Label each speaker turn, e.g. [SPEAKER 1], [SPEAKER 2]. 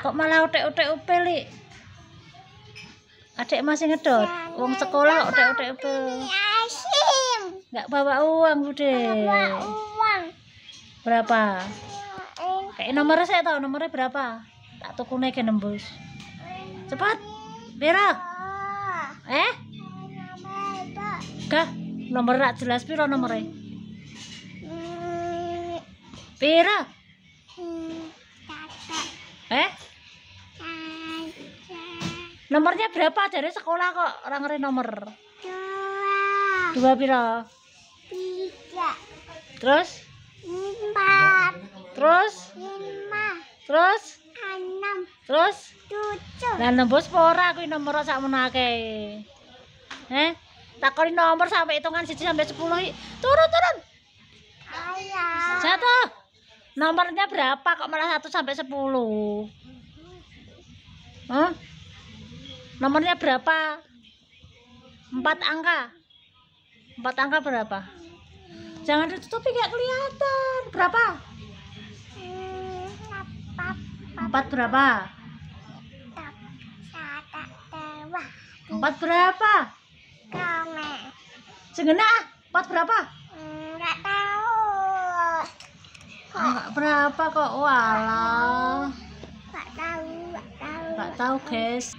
[SPEAKER 1] kok malah otek-otek upel li adek masih ngedot uang sekolah otek-otek upel nggak bawa uang udah, berapa kayak nomornya saya tahu nomornya berapa tak tuku naik nembus cepat berak oh. eh kah nomor rak jelas piro nomornya hmm. berak hmm. Nomornya berapa? Dari sekolah kok orang ngeri nomor. Dua. Dua piro? Tiga. Terus? Empat. Terus? Lima. Terus? Enam. Terus? Tujuh. Lah nembus pora aku nomor sak menake. Eh? Tak kali nomor sampai hitungan siji sampai sepuluh. Turun turun. Ayah. Jatuh. Nomornya berapa kok malah satu sampai sepuluh? Hah? nomornya berapa empat angka empat angka berapa jangan ditutupi nggak kelihatan berapa empat berapa empat berapa segena ah. empat berapa Enggak tahu Enggak berapa kok walah Enggak tahu Enggak tahu guys